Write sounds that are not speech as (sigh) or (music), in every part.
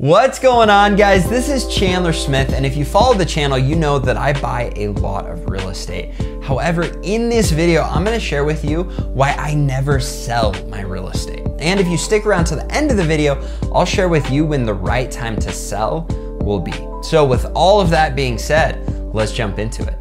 What's going on guys? This is Chandler Smith and if you follow the channel, you know that I buy a lot of real estate. However, in this video, I'm gonna share with you why I never sell my real estate. And if you stick around to the end of the video, I'll share with you when the right time to sell will be. So with all of that being said, let's jump into it.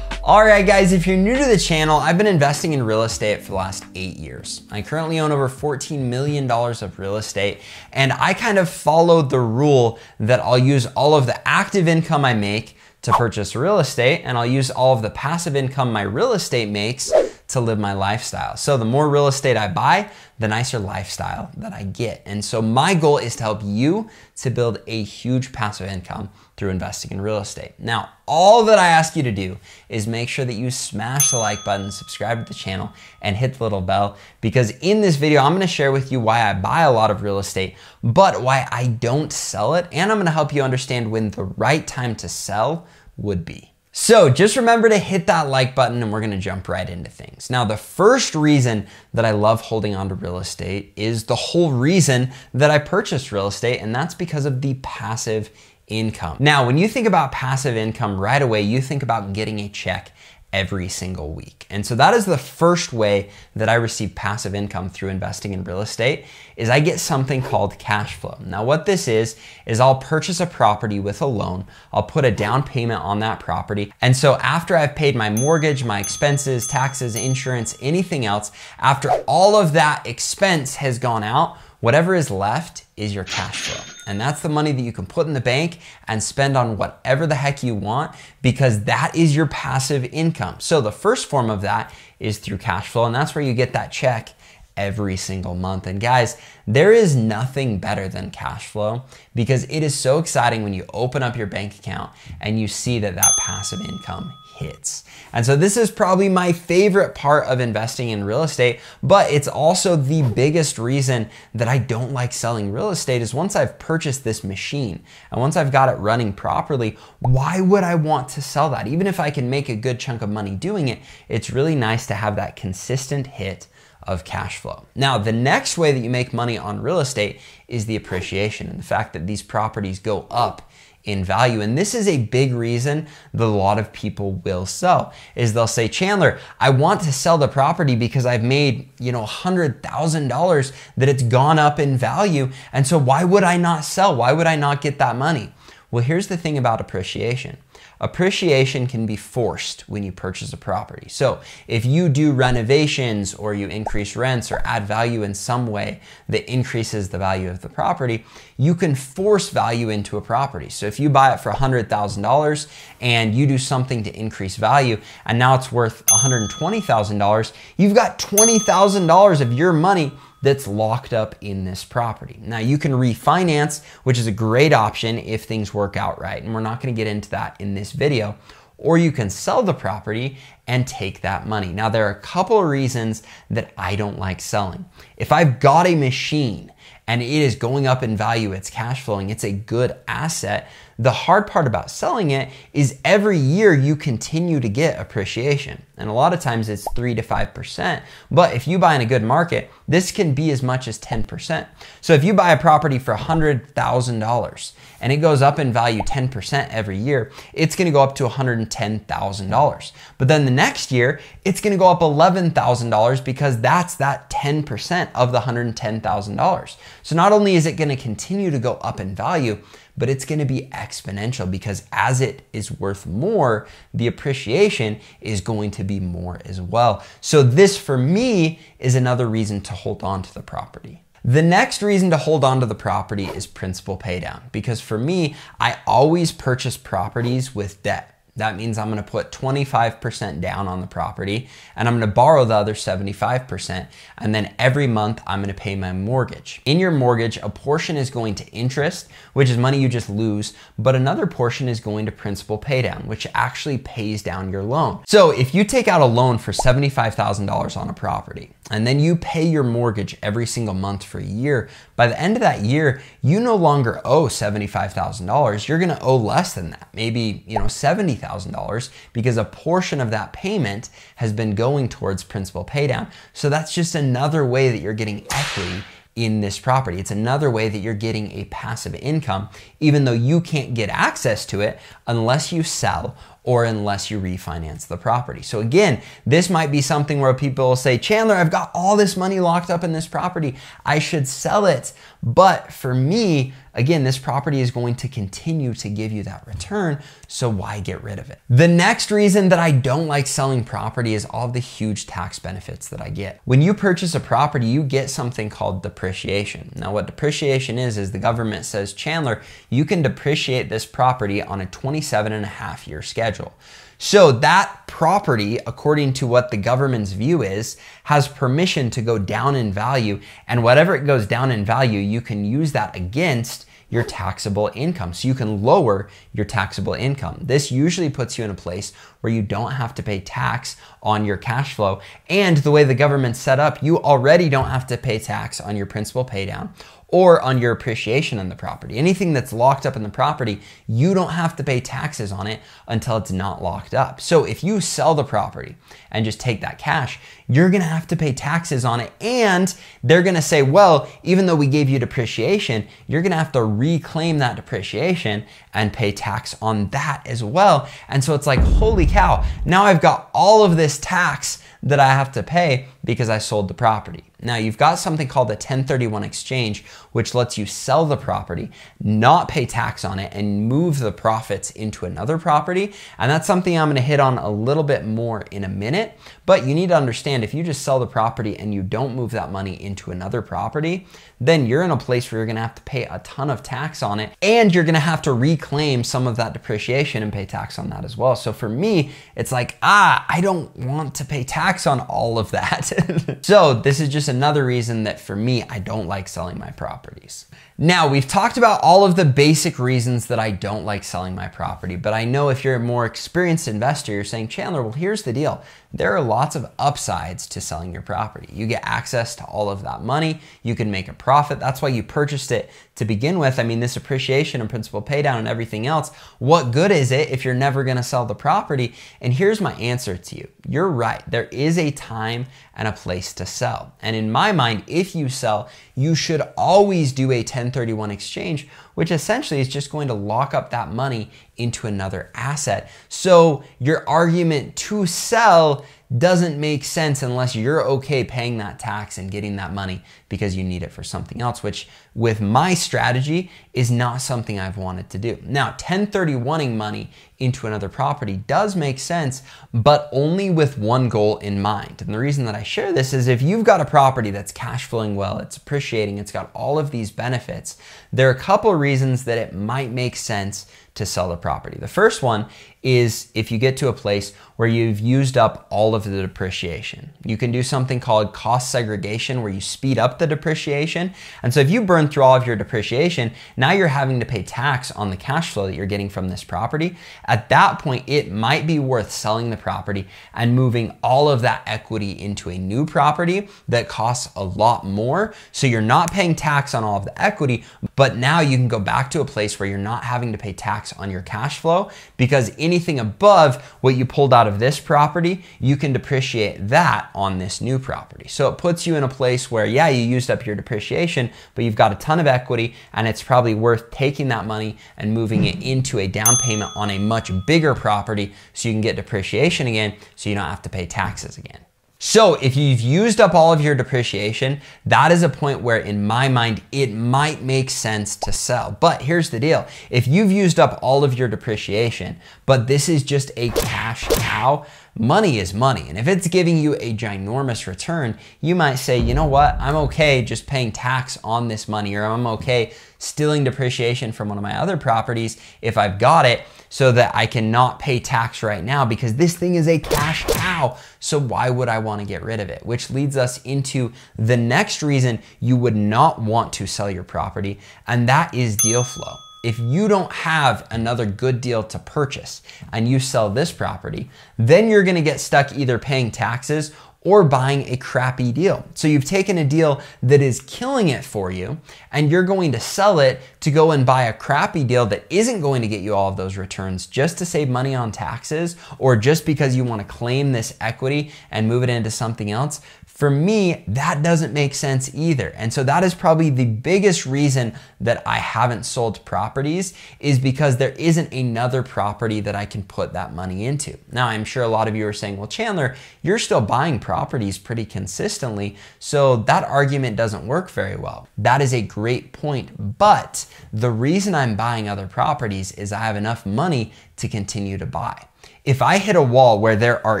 All right, guys, if you're new to the channel, I've been investing in real estate for the last eight years. I currently own over $14 million of real estate, and I kind of followed the rule that I'll use all of the active income I make to purchase real estate, and I'll use all of the passive income my real estate makes to live my lifestyle. So the more real estate I buy, the nicer lifestyle that I get. And so my goal is to help you to build a huge passive income through investing in real estate. Now, all that I ask you to do is make sure that you smash the like button, subscribe to the channel, and hit the little bell because in this video, I'm gonna share with you why I buy a lot of real estate, but why I don't sell it. And I'm gonna help you understand when the right time to sell would be. So just remember to hit that like button and we're gonna jump right into things. Now, the first reason that I love holding onto real estate is the whole reason that I purchased real estate, and that's because of the passive income. Now, when you think about passive income right away, you think about getting a check every single week. And so that is the first way that I receive passive income through investing in real estate is I get something called cash flow. Now what this is is I'll purchase a property with a loan. I'll put a down payment on that property. And so after I've paid my mortgage, my expenses, taxes, insurance, anything else, after all of that expense has gone out, Whatever is left is your cash flow. And that's the money that you can put in the bank and spend on whatever the heck you want because that is your passive income. So the first form of that is through cash flow, and that's where you get that check every single month. And guys, there is nothing better than cash flow because it is so exciting when you open up your bank account and you see that that passive income hits. And so this is probably my favorite part of investing in real estate, but it's also the biggest reason that I don't like selling real estate is once I've purchased this machine and once I've got it running properly, why would I want to sell that? Even if I can make a good chunk of money doing it, it's really nice to have that consistent hit of cash flow. Now, the next way that you make money on real estate is the appreciation and the fact that these properties go up in value. And this is a big reason that a lot of people will sell is they'll say, Chandler, I want to sell the property because I've made, you know, $100,000 that it's gone up in value. And so why would I not sell? Why would I not get that money? Well, here's the thing about appreciation. Appreciation can be forced when you purchase a property. So if you do renovations or you increase rents or add value in some way that increases the value of the property, you can force value into a property. So if you buy it for $100,000 and you do something to increase value and now it's worth $120,000, you've got $20,000 of your money that's locked up in this property. Now you can refinance, which is a great option if things work out right. And we're not gonna get into that in this video or you can sell the property and take that money. Now, there are a couple of reasons that I don't like selling. If I've got a machine and it is going up in value, it's cash flowing, it's a good asset, the hard part about selling it is every year you continue to get appreciation. And a lot of times it's 3 to 5%. But if you buy in a good market, this can be as much as 10%. So if you buy a property for $100,000 and it goes up in value 10% every year, it's going to go up to $110,000. But then the next year, it's going to go up $11,000 because that's that 10% of the $110,000. So not only is it going to continue to go up in value, but it's gonna be exponential because as it is worth more, the appreciation is going to be more as well. So this for me is another reason to hold on to the property. The next reason to hold on to the property is principal paydown because for me, I always purchase properties with debt. That means I'm gonna put 25% down on the property and I'm gonna borrow the other 75%. And then every month I'm gonna pay my mortgage. In your mortgage, a portion is going to interest, which is money you just lose, but another portion is going to principal paydown, which actually pays down your loan. So if you take out a loan for $75,000 on a property, and then you pay your mortgage every single month for a year. By the end of that year, you no longer owe $75,000. You're going to owe less than that, maybe, you know, $70,000 because a portion of that payment has been going towards principal paydown. So that's just another way that you're getting equity in this property. It's another way that you're getting a passive income, even though you can't get access to it unless you sell or unless you refinance the property. So again, this might be something where people will say, Chandler, I've got all this money locked up in this property. I should sell it. But for me, again, this property is going to continue to give you that return. So why get rid of it? The next reason that I don't like selling property is all the huge tax benefits that I get. When you purchase a property, you get something called depreciation. Now what depreciation is, is the government says, Chandler, you can depreciate this property on a 27 and a half year schedule schedule. So that property, according to what the government's view is, has permission to go down in value. And whatever it goes down in value, you can use that against your taxable income. So you can lower your taxable income. This usually puts you in a place where you don't have to pay tax on your cash flow. And the way the government's set up, you already don't have to pay tax on your principal paydown or on your appreciation on the property. Anything that's locked up in the property, you don't have to pay taxes on it until it's not locked up. So if you sell the property and just take that cash, you're gonna have to pay taxes on it. And they're gonna say, well, even though we gave you depreciation, you're gonna have to reclaim that depreciation and pay tax on that as well. And so it's like, holy cow, now I've got all of this tax that I have to pay because I sold the property. Now you've got something called a 1031 exchange, which lets you sell the property, not pay tax on it and move the profits into another property. And that's something I'm gonna hit on a little bit more in a minute, but you need to understand if you just sell the property and you don't move that money into another property, then you're in a place where you're gonna have to pay a ton of tax on it and you're gonna have to reclaim some of that depreciation and pay tax on that as well. So for me, it's like, ah, I don't want to pay tax on all of that. (laughs) so this is just another reason that for me, I don't like selling my properties. Now, we've talked about all of the basic reasons that I don't like selling my property, but I know if you're a more experienced investor, you're saying, Chandler, well, here's the deal. There are lots of upsides to selling your property. You get access to all of that money. You can make a profit. That's why you purchased it to begin with. I mean, this appreciation and principal paydown and everything else. What good is it if you're never going to sell the property? And here's my answer to you. You're right. There is a time and a place to sell. And in my mind, if you sell, you should always do a 10 1031 exchange, which essentially is just going to lock up that money into another asset. So your argument to sell doesn't make sense unless you're okay paying that tax and getting that money because you need it for something else, which with my strategy is not something I've wanted to do. Now, 1031ing money into another property does make sense, but only with one goal in mind. And the reason that I share this is if you've got a property that's cash flowing well, it's appreciating, it's got all of these benefits, there are a couple reasons that it might make sense to sell the property. The first one is if you get to a place where you've used up all of the depreciation. You can do something called cost segregation where you speed up the depreciation. And so if you burn through all of your depreciation, now you're having to pay tax on the cash flow that you're getting from this property. At that point, it might be worth selling the property and moving all of that equity into a new property that costs a lot more. So you're not paying tax on all of the equity, but now you can go back to a place where you're not having to pay tax on your cash flow because anything above what you pulled out of this property, you can depreciate that on this new property. So it puts you in a place where, yeah, you used up your depreciation, but you've got a ton of equity and it's probably worth taking that money and moving it into a down payment on a much bigger property so you can get depreciation again so you don't have to pay taxes again. So if you've used up all of your depreciation, that is a point where in my mind, it might make sense to sell. But here's the deal. If you've used up all of your depreciation, but this is just a cash cow, Money is money. And if it's giving you a ginormous return, you might say, you know what? I'm okay just paying tax on this money, or I'm okay stealing depreciation from one of my other properties if I've got it so that I cannot pay tax right now because this thing is a cash cow. So why would I want to get rid of it? Which leads us into the next reason you would not want to sell your property, and that is deal flow if you don't have another good deal to purchase and you sell this property, then you're gonna get stuck either paying taxes or buying a crappy deal. So you've taken a deal that is killing it for you and you're going to sell it to go and buy a crappy deal that isn't going to get you all of those returns just to save money on taxes or just because you wanna claim this equity and move it into something else. For me, that doesn't make sense either. And so that is probably the biggest reason that I haven't sold properties is because there isn't another property that I can put that money into. Now, I'm sure a lot of you are saying, well, Chandler, you're still buying properties pretty consistently. So that argument doesn't work very well. That is a great point. But the reason I'm buying other properties is I have enough money to continue to buy. If I hit a wall where there are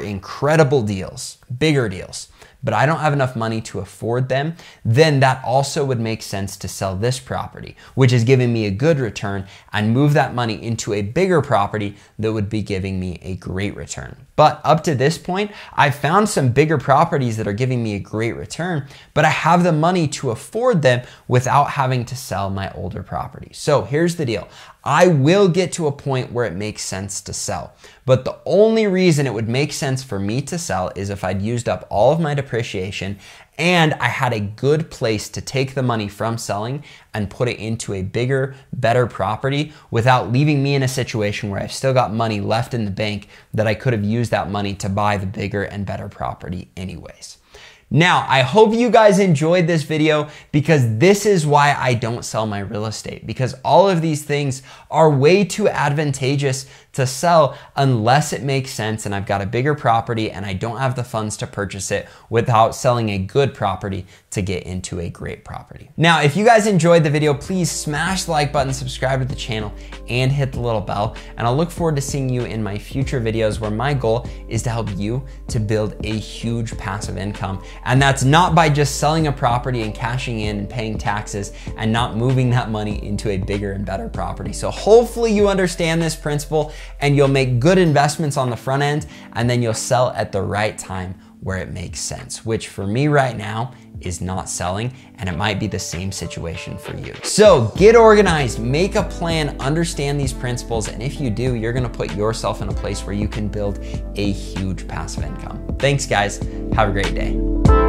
incredible deals, bigger deals, but I don't have enough money to afford them, then that also would make sense to sell this property, which is giving me a good return and move that money into a bigger property that would be giving me a great return. But up to this point, I've found some bigger properties that are giving me a great return, but I have the money to afford them without having to sell my older property. So here's the deal. I will get to a point where it makes sense to sell. But the only reason it would make sense for me to sell is if I I'd used up all of my depreciation and I had a good place to take the money from selling and put it into a bigger, better property without leaving me in a situation where I've still got money left in the bank that I could have used that money to buy the bigger and better property anyways. Now, I hope you guys enjoyed this video because this is why I don't sell my real estate because all of these things are way too advantageous to sell unless it makes sense and I've got a bigger property and I don't have the funds to purchase it without selling a good property to get into a great property. Now, if you guys enjoyed the video, please smash the like button, subscribe to the channel and hit the little bell. And I'll look forward to seeing you in my future videos where my goal is to help you to build a huge passive income and that's not by just selling a property and cashing in and paying taxes and not moving that money into a bigger and better property. So hopefully you understand this principle and you'll make good investments on the front end and then you'll sell at the right time where it makes sense, which for me right now is not selling and it might be the same situation for you. So get organized, make a plan, understand these principles. And if you do, you're gonna put yourself in a place where you can build a huge passive income. Thanks guys, have a great day.